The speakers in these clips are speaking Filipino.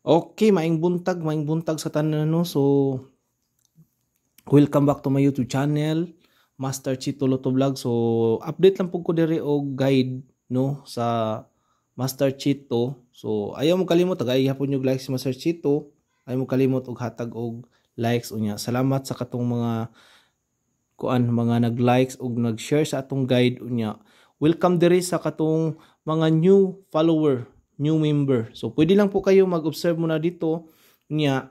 Okay, maing buntag, maing buntag sa tanan no. So welcome back to my YouTube channel, Master Chito Loto Vlog. So update lang po ko diri og guide no sa Master Chito. So ayaw mo kalimot tagay hapon yung like si Master Chito. Ayaw mo kalimot og hatag og likes unya. Salamat sa katong mga kuan mga nag-likes og nag-share sa atong guide unya. Welcome diri sa katong mga new follower new member. So, pwede lang po kayo mag-observe muna dito niya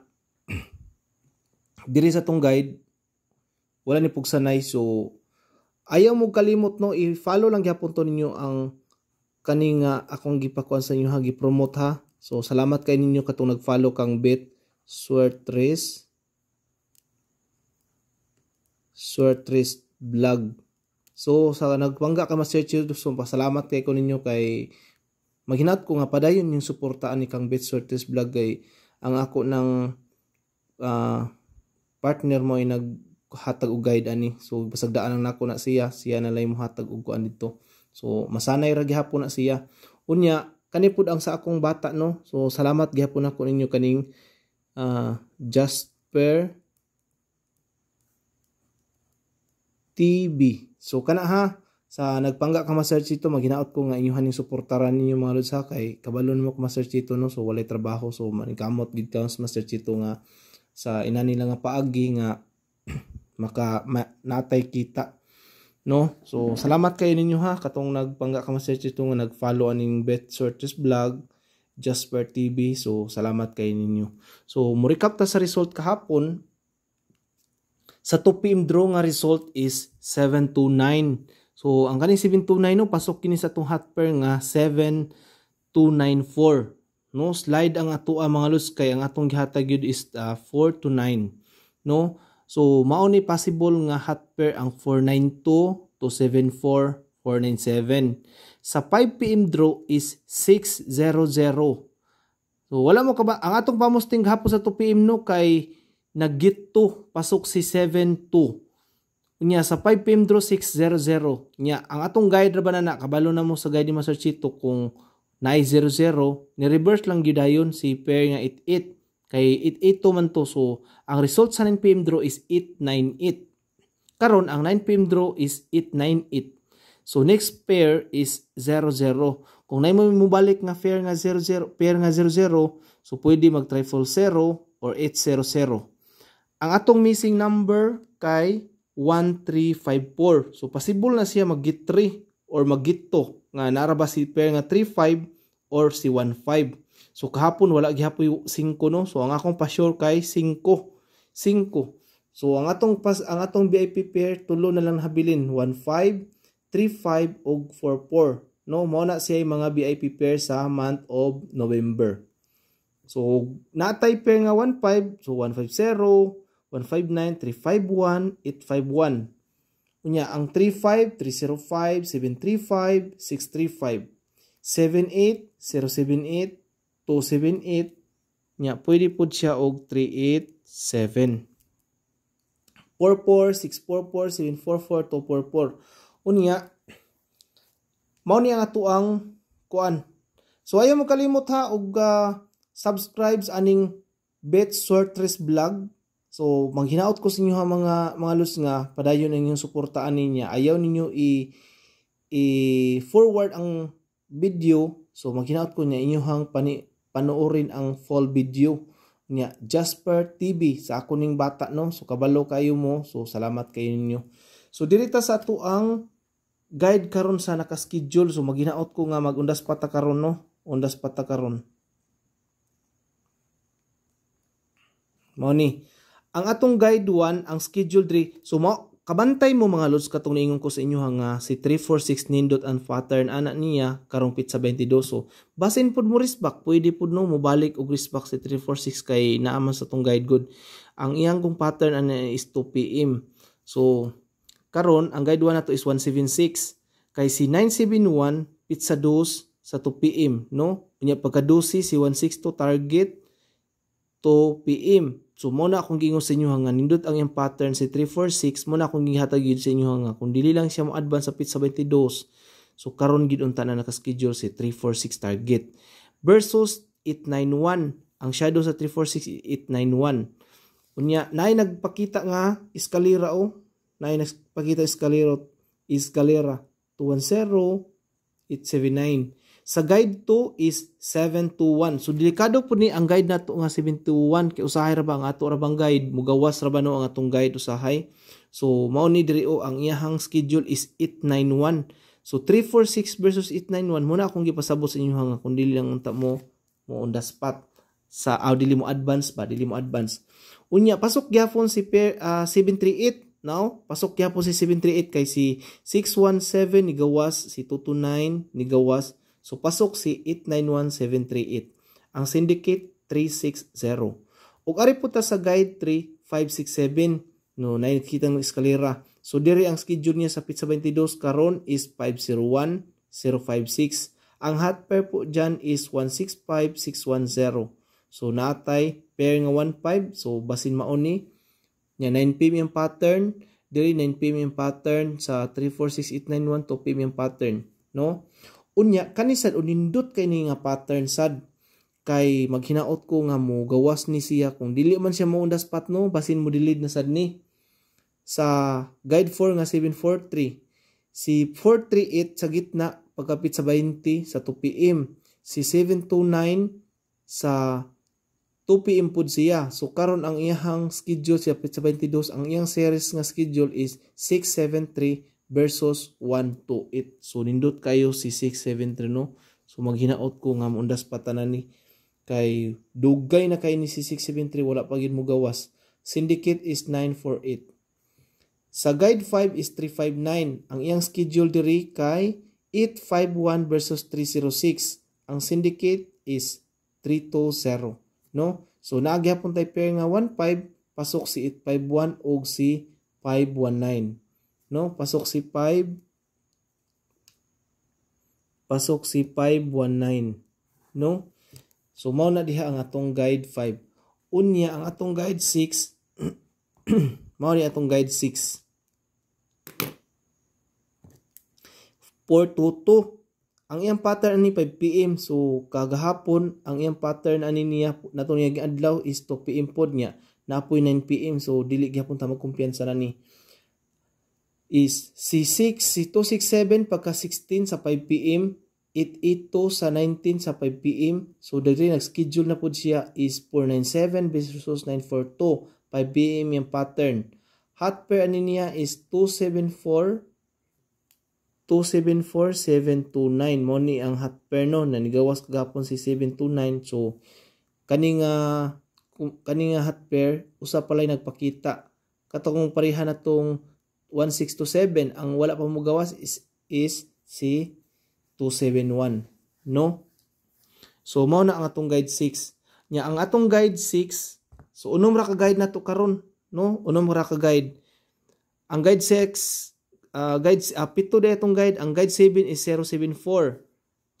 diri sa tong guide wala ni pugsanay so ayaw mo kalimot no i-follow lang gyapon to ninyo ang kani ah, akong gipakuan sa inyo ha gi-promote ha so salamat kay ninyo katong nag-follow kang bit Suertres Suertres vlog so sa nagpangga ka ma-search YouTube so pasalamat kay ko ninyo kay Maghinat ko nga padayon yung suportaan ni Kang Bits Ortiz Vlog kay ang ako ng uh, ah, partner mo ay naghatag og guide ani. So basagdaan ang nako na siya, siya na lay mo hatag og kuan dito. So masanay ra gihapon na siya. Unya kani pud ang sa akong bata no. So salamat gihapon ako ninyo kaning uh, Jasper TV. So kana ha sa nagpangga ka ma-search ito, maghinaot ko nga inyuhan yung suportaran ninyo mga lods ha kay kabalo mo ka ma-search dito no so walay trabaho so manikamot gid ka ma-search ito nga sa ina nila nga paagi nga maka ma, natay kita no so salamat kayo ninyo ha katong nagpangga ka ma-search ito nga nag-follow aning bet searches blog Jasper TV so salamat kayo ninyo so mo recap ta sa result kahapon sa 2 PM draw nga result is 729 So, ang kani 729 no, pasok kini sa itong hot pair nga 7294. No, slide ang atoa ah, mga loss kay ang atong gihatag yun is uh, 4 to 9. No? So, mao ni possible nga hot pair ang 492 to 74 497. Sa 5 PM draw is 600. So wala mo ka ba ang atong pamusting hapon sa 2 PM no kay nagit pasok si 72. Unya sa 5 PM draw 600. nya ang atong guide ra banana kabalo na mo sa guide ni Master Chito kung na 00 ni reverse lang gyud ayon si pair nga 88 kay 882 man to so ang result sa 9 PM draw is 898. Karon ang 9 PM draw is 898. So next pair is 00. Kung naimo mo balik nga pair nga 00, pair nga 00, so pwede mag triple 0 or 800. Ang atong missing number kay 1354. So possible na siya mag-git 3 or mag-git 2 nga nara ba si pair nga 35 or si 15. So kahapon wala gihapon 5 no. So ang akong pa-sure kay 5. 5. So ang atong pas ang atong VIP pair tulo na lang habilin 15, 35 og 44. No, mo na siya mga VIP pair sa month of November. So natay pair nga 15, so 150 159-351-851. Unya, ang 35 305 735 635 78 078 278 nya pwede po siya og 387 44644744244 unya mao ni ang kuan so ayo mo kalimot ha og uh, subscribes aning Bet Sortress Vlog So, manghinaot ko sa inyo ha mga, mga lods nga, padayon ang inyong suportaan ninya. Ayaw ninyo i, i-forward ang video. So, manghinaot ko niya hang pani, panoorin ang full video niya. Jasper TV sa akong ning bata no. So, kabalo kayo mo. So, salamat kayo ninyo. So, dirita sa ato ang guide karon sa naka-schedule. So, maghinaot ko nga magundas pata karon no. Undas pata karon. Money. Ang atong guide 1, ang schedule 3, sumo, kabantay mo mga lods katong niingon ko sa inyo nga si 346 nindot ang pattern anak niya karong sa 22 so basin pud mo respect pwede pud no mo balik og respect si 346 kay naaman sa tong guide good ang iyang kong pattern ana is 2 pm so karon ang guide 1 nato is 176 kay si 971 pit dose sa 2 pm no unya pagka 12 si 162 target 2 pm So mo na akong gingon sa inyo nga nindot ang yung pattern si 346 mo na akong gihatag gid sa inyo nga kung dili lang siya mo advance sa pit 72. So karon gid unta na naka-schedule si 346 target versus 891 ang shadow sa 346 891. Unya nay nagpakita nga eskalera o oh. nay nagpakita eskalero eskalera 210 879 sa guide 2 is 721. So delikado po ni ang guide nato nga 721 kay usahay ra ba ang ato ra bang guide, mugawas ra ba no ang atong guide usahay. So mao ni diri o ang iyahang schedule is 891. So 346 versus 891 muna akong gipasabot sa inyo nga kun dili lang unta mo mo on the spot sa aw oh, dili mo advance ba dili mo advance. Unya pasok gyapon si per, uh, 738 Now, pasok gyapon si 738 kay si 617 ni gawas, si 229 ni gawas, So pasok si 891738, ang syndicate 360. Ug ari po ta sa guide 3567 no nakita ng eskalera. So diri ang schedule niya sa pizza 22 karon is 501056. Ang hot pair po diyan is 165610. So natay pair nga 15 so basin maon ni nya 9 pm yung pattern diri 9 pm yung pattern sa 3468912 2 pm yung pattern no Unya, kanisad unindot kay ni nga pattern sad kay maghinaot ko nga mo gawas ni siya kung dili man siya mo undas patno basin mo dilid na sad ni sa guide 4 nga 743 si 438 sa gitna pagkapit sa 20 sa 2 pm si 729 sa 2 pm pud siya so karon ang iyang schedule siya sa 22 ang iyang series nga schedule is 673 versus 1 to 8. So nindot kayo si 6, 7, 3 no. So maghinaot ko nga mundas patanan ni kay dugay na kay ni si 673 wala pa gid mo gawas. Syndicate is 948. Sa guide 5 is 359. Ang iyang schedule diri kay 851 versus 306. Ang syndicate is 320, no? So naagi hapon tay pair nga 15 pasok si 851 og si 519. No? Pasok si 5. Pasok si 519. No? So mao na diha ang atong guide 5. Unya ang atong guide 6 mao ni atong guide 6. 422 ang iyang pattern ni 5 pm so kagahapon ang iyang pattern ani niya nato niya giadlaw is 2 pm pod niya napoy 9 pm so dili gyapon ta magkumpiyansa na ni is C6, c 267 pagka 16 sa 5 p.m. 882 sa 19 sa 5 p.m. So, dagli nag-schedule na po siya is 497 versus 942. 5 p.m. yung pattern. Hot pair ano niya is 274 274-729. Mo ang hot pair no. Nanigawas kagapon si 729. So, kaning uh, kaning hot pair, usa palay nagpakita. Katong pareha na tong 1627. Ang wala pa mo gawas is, is si 271. No? So, mao na ang atong guide 6. Nya, ang atong guide 6, so unom ra ka guide na to karon no? Unom ra ka guide. Ang guide 6, uh, ah, guide uh, pito de itong guide. Ang guide 7 is 074.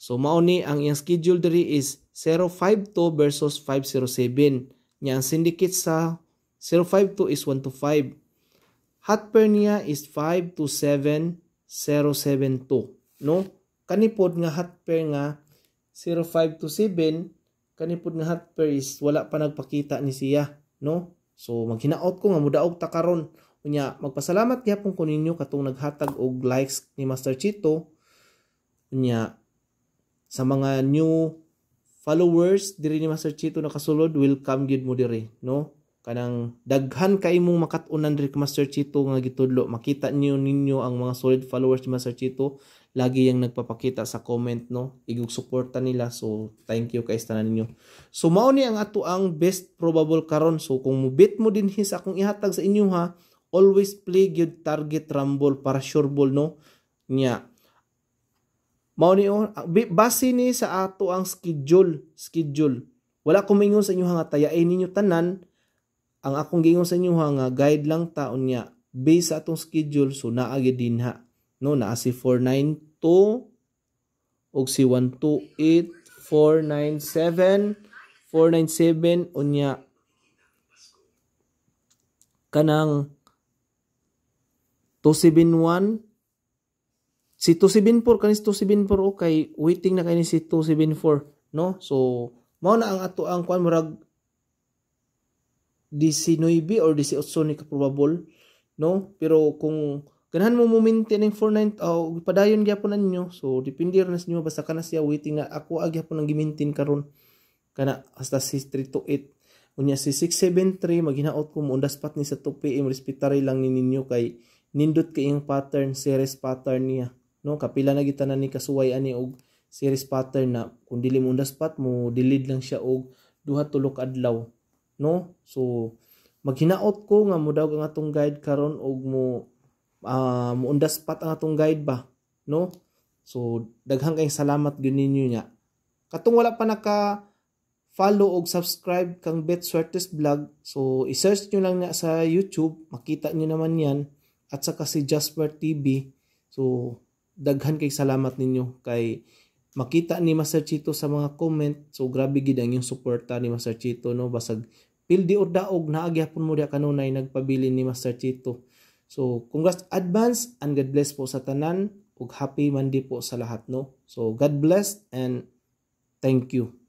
So mao ni ang iyang schedule diri is 052 versus 507. Nya ang syndicate sa 052 is 125 hot niya is 527072 no kanipod nga hot pair nga 0527 kanipod nga hot is wala pa nagpakita ni siya no so maghinaot ko nga mudaog ta karon unya magpasalamat gyapon ko ninyo katong naghatag og likes ni Master Chito unya sa mga new followers diri ni Master Chito nakasulod welcome gid mo diri no kanang daghan kay mong makatunan diri kay Master Chito nga gitudlo makita niyo ninyo ang mga solid followers ni Master Chito lagi yang nagpapakita sa comment no igug suporta nila so thank you kay tanan ninyo so mao ni ang ato ang best probable karon so kung mubit mo din his akong ihatag sa inyo ha always play good target rumble para sure ball no nya mao ni oh, base ni sa ato ang schedule schedule wala kumingon sa inyo nga tayain ninyo tanan ang akong gingon sa inyo nga guide lang taon niya based sa atong schedule so naa gyud dinha. No naa si 492 og si 128 497 497 unya kanang 271 si 274 kanis 274 okay waiting na kay ni si 274 no so mao na ang ato ang kwan murag 19 or 18 ni probable no pero kung ganahan mo mo maintain ang 49 oh, ah, padayon gyapon ninyo so depende ra nas nyo basta kana siya waiting na ako agi hapon ang gimaintain karon kana hasta si 3 unya si 673 maghinaot ko mo undas pat ni sa 2 pm respetare lang ninyo kay nindot kay yung pattern series pattern niya no kapila na gitanan ni kasuway ani og series pattern na kung dili mo undas pat mo delete lang siya og duha tulok adlaw no so maghinaot ko nga mo daw ang atong guide karon og mo uh, mo undas pat ang atong guide ba no so daghang kay salamat gyud ninyo nya katong wala pa naka follow og subscribe kang Bet Suertes Vlog so i-search niyo lang na sa YouTube makita niyo naman yan at sa kasi Jasper TV so daghan kay salamat ninyo kay makita ni Master Chito sa mga comment so grabe gid ang yung suporta ni Master Chito no basag pildi or daog na agyapon mo diya kanunay nagpabili ni Master Chito. So, congrats advance and God bless po sa tanan ug happy Monday po sa lahat no. So, God bless and thank you.